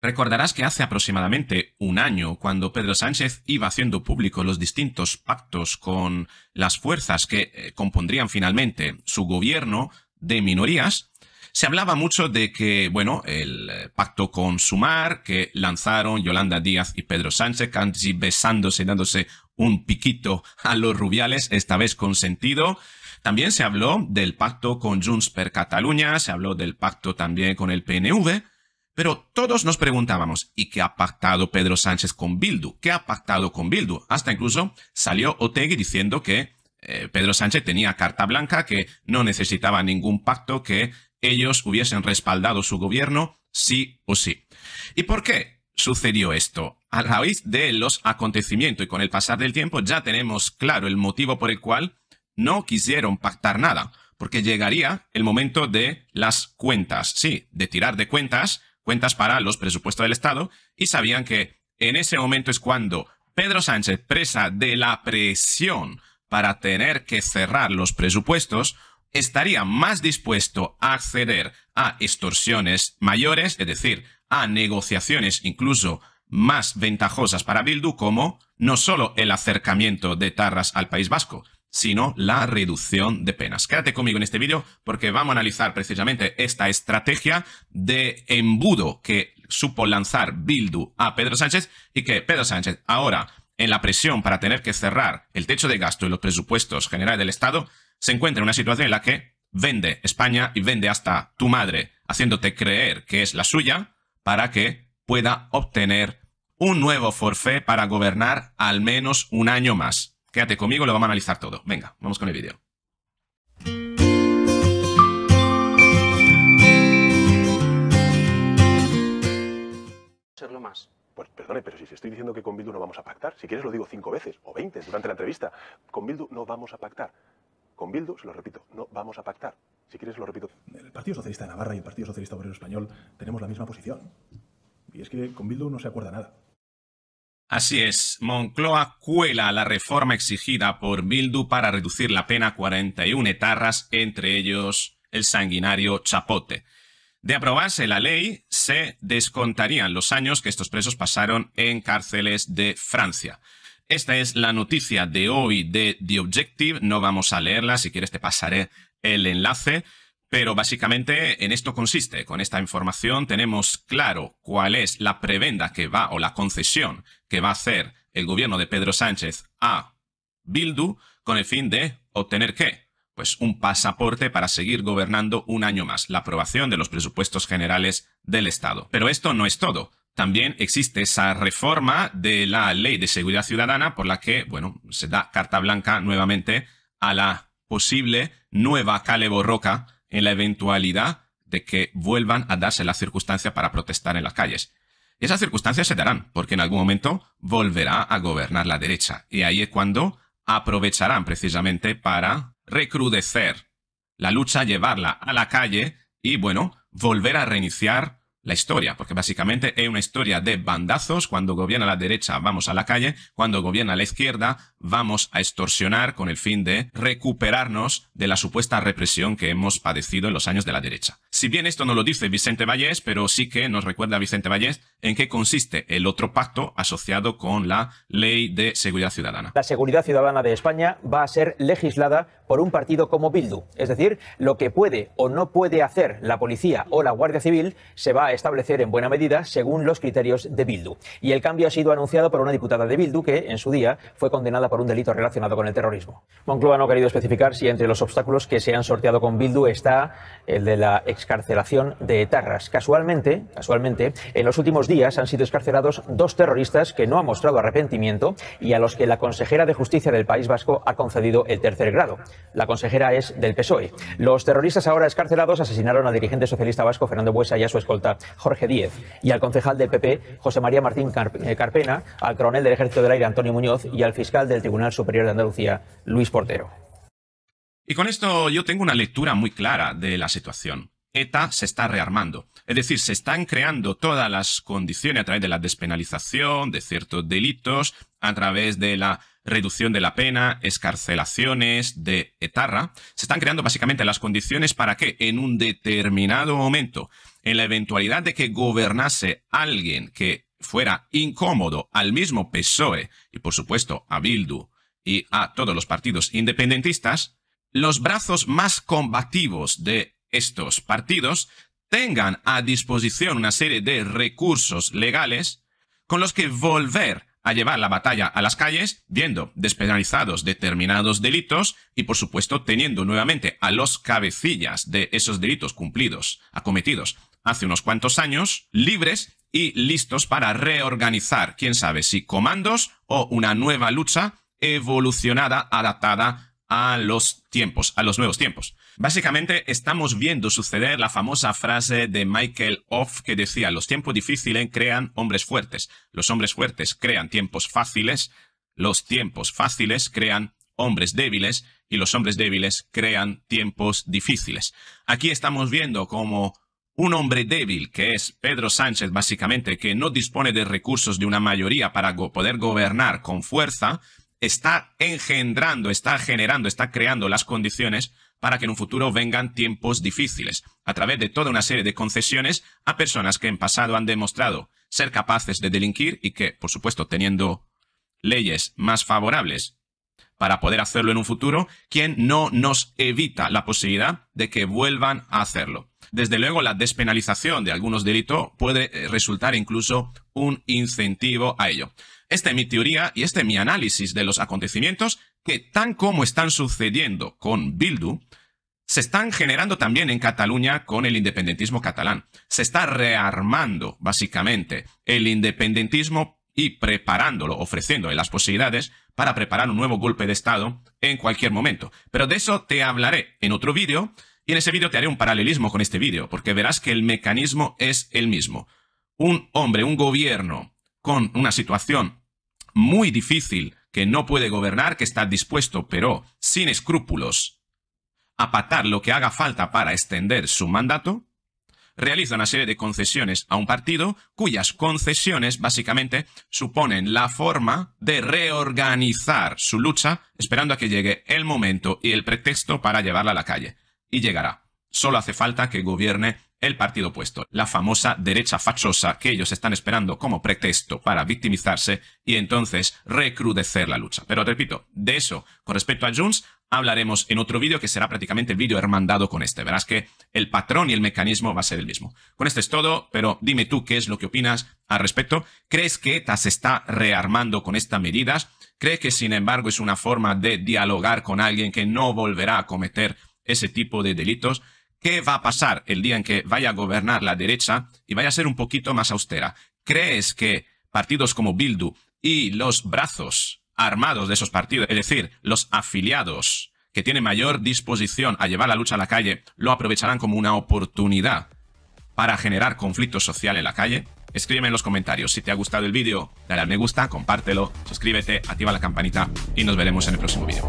Recordarás que hace aproximadamente un año, cuando Pedro Sánchez iba haciendo público los distintos pactos con las fuerzas que eh, compondrían finalmente su gobierno de minorías, se hablaba mucho de que, bueno, el eh, pacto con Sumar, que lanzaron Yolanda Díaz y Pedro Sánchez, casi besándose, dándose un piquito a los rubiales, esta vez con sentido, también se habló del pacto con Junts per Cataluña, se habló del pacto también con el PNV, pero todos nos preguntábamos, ¿y qué ha pactado Pedro Sánchez con Bildu? ¿Qué ha pactado con Bildu? Hasta incluso salió Otegui diciendo que eh, Pedro Sánchez tenía carta blanca, que no necesitaba ningún pacto, que ellos hubiesen respaldado su gobierno sí o sí. ¿Y por qué sucedió esto? A raíz de los acontecimientos y con el pasar del tiempo ya tenemos claro el motivo por el cual no quisieron pactar nada, porque llegaría el momento de las cuentas, sí, de tirar de cuentas cuentas para los presupuestos del Estado y sabían que en ese momento es cuando Pedro Sánchez, presa de la presión para tener que cerrar los presupuestos, estaría más dispuesto a acceder a extorsiones mayores, es decir, a negociaciones incluso más ventajosas para Bildu como no solo el acercamiento de Tarras al País Vasco, sino la reducción de penas. Quédate conmigo en este vídeo porque vamos a analizar precisamente esta estrategia de embudo que supo lanzar Bildu a Pedro Sánchez y que Pedro Sánchez ahora en la presión para tener que cerrar el techo de gasto y los presupuestos generales del Estado, se encuentra en una situación en la que vende España y vende hasta tu madre, haciéndote creer que es la suya para que pueda obtener un nuevo forfé para gobernar al menos un año más. Quédate conmigo, lo vamos a analizar todo. Venga, vamos con el vídeo. más. Pues perdone, pero si se estoy diciendo que con Bildu no vamos a pactar, si quieres lo digo cinco veces o veinte durante la entrevista. Con Bildu no vamos a pactar. Con Bildu, se lo repito, no vamos a pactar. Si quieres lo repito. El Partido Socialista de Navarra y el Partido Socialista Obrero Español tenemos la misma posición. Y es que con Bildu no se acuerda nada. Así es, Moncloa cuela la reforma exigida por Bildu para reducir la pena a 41 etarras, entre ellos el sanguinario Chapote. De aprobarse la ley, se descontarían los años que estos presos pasaron en cárceles de Francia. Esta es la noticia de hoy de The Objective, no vamos a leerla, si quieres te pasaré el enlace. Pero básicamente en esto consiste. Con esta información tenemos claro cuál es la prebenda que va o la concesión que va a hacer el gobierno de Pedro Sánchez a Bildu con el fin de obtener qué? Pues un pasaporte para seguir gobernando un año más, la aprobación de los presupuestos generales del Estado. Pero esto no es todo. También existe esa reforma de la Ley de Seguridad Ciudadana por la que, bueno, se da carta blanca nuevamente a la posible nueva Cale Borroca en la eventualidad de que vuelvan a darse la circunstancia para protestar en las calles. esas circunstancias se darán, porque en algún momento volverá a gobernar la derecha. Y ahí es cuando aprovecharán precisamente para recrudecer la lucha, llevarla a la calle y, bueno, volver a reiniciar la historia, porque básicamente es una historia de bandazos, cuando gobierna la derecha vamos a la calle, cuando gobierna la izquierda vamos a extorsionar con el fin de recuperarnos de la supuesta represión que hemos padecido en los años de la derecha. Si bien esto no lo dice Vicente Vallés, pero sí que nos recuerda Vicente Vallés en qué consiste el otro pacto asociado con la Ley de Seguridad Ciudadana. La seguridad ciudadana de España va a ser legislada por un partido como Bildu, es decir, lo que puede o no puede hacer la policía o la Guardia Civil se va a establecer en buena medida según los criterios de Bildu. Y el cambio ha sido anunciado por una diputada de Bildu que en su día fue condenada por un delito relacionado con el terrorismo. Moncloa no ha querido especificar si entre los obstáculos que se han sorteado con Bildu está el de la excarcelación de Tarras. Casualmente, casualmente, en los últimos días han sido excarcelados dos terroristas que no han mostrado arrepentimiento y a los que la consejera de Justicia del País Vasco ha concedido el tercer grado. La consejera es del PSOE. Los terroristas ahora excarcelados asesinaron al dirigente socialista vasco Fernando Buesa y a su escolta Jorge Díez, y al concejal del PP, José María Martín eh, Carpena, al coronel del Ejército del Aire, Antonio Muñoz, y al fiscal del Tribunal Superior de Andalucía, Luis Portero. Y con esto yo tengo una lectura muy clara de la situación. ETA se está rearmando. Es decir, se están creando todas las condiciones a través de la despenalización de ciertos delitos, a través de la reducción de la pena, escarcelaciones de etarra. Se están creando básicamente las condiciones para que en un determinado momento, en la eventualidad de que gobernase alguien que fuera incómodo al mismo PSOE y por supuesto a Bildu y a todos los partidos independentistas, los brazos más combativos de estos partidos tengan a disposición una serie de recursos legales con los que volver a llevar la batalla a las calles, viendo despenalizados determinados delitos y por supuesto teniendo nuevamente a los cabecillas de esos delitos cumplidos, acometidos hace unos cuantos años, libres y listos para reorganizar, quién sabe si comandos o una nueva lucha evolucionada, adaptada a los tiempos, a los nuevos tiempos. Básicamente estamos viendo suceder la famosa frase de Michael Off que decía, los tiempos difíciles crean hombres fuertes, los hombres fuertes crean tiempos fáciles, los tiempos fáciles crean hombres débiles y los hombres débiles crean tiempos difíciles. Aquí estamos viendo como un hombre débil, que es Pedro Sánchez básicamente, que no dispone de recursos de una mayoría para poder gobernar con fuerza, está engendrando, está generando, está creando las condiciones para que en un futuro vengan tiempos difíciles, a través de toda una serie de concesiones a personas que en pasado han demostrado ser capaces de delinquir y que, por supuesto, teniendo leyes más favorables para poder hacerlo en un futuro, quien no nos evita la posibilidad de que vuelvan a hacerlo. Desde luego, la despenalización de algunos delitos puede eh, resultar incluso un incentivo a ello. Esta es mi teoría y este es mi análisis de los acontecimientos que, tan como están sucediendo con Bildu, se están generando también en Cataluña con el independentismo catalán. Se está rearmando, básicamente, el independentismo y preparándolo, ofreciéndole las posibilidades para preparar un nuevo golpe de Estado en cualquier momento. Pero de eso te hablaré en otro vídeo y en ese vídeo te haré un paralelismo con este vídeo, porque verás que el mecanismo es el mismo un hombre, un gobierno con una situación muy difícil que no puede gobernar, que está dispuesto, pero sin escrúpulos, a patar lo que haga falta para extender su mandato, realiza una serie de concesiones a un partido cuyas concesiones básicamente suponen la forma de reorganizar su lucha esperando a que llegue el momento y el pretexto para llevarla a la calle. Y llegará. Solo hace falta que gobierne el partido opuesto, la famosa derecha fachosa que ellos están esperando como pretexto para victimizarse y entonces recrudecer la lucha. Pero repito, de eso, con respecto a Jones, hablaremos en otro vídeo que será prácticamente el vídeo hermandado con este. Verás que el patrón y el mecanismo va a ser el mismo. Con esto es todo, pero dime tú qué es lo que opinas al respecto. ¿Crees que ETA se está rearmando con estas medidas? ¿Crees que sin embargo es una forma de dialogar con alguien que no volverá a cometer ese tipo de delitos? ¿Qué va a pasar el día en que vaya a gobernar la derecha y vaya a ser un poquito más austera? ¿Crees que partidos como Bildu y los brazos armados de esos partidos, es decir, los afiliados que tienen mayor disposición a llevar la lucha a la calle, lo aprovecharán como una oportunidad para generar conflicto social en la calle? Escríbeme en los comentarios. Si te ha gustado el vídeo, dale al me gusta, compártelo, suscríbete, activa la campanita y nos veremos en el próximo vídeo.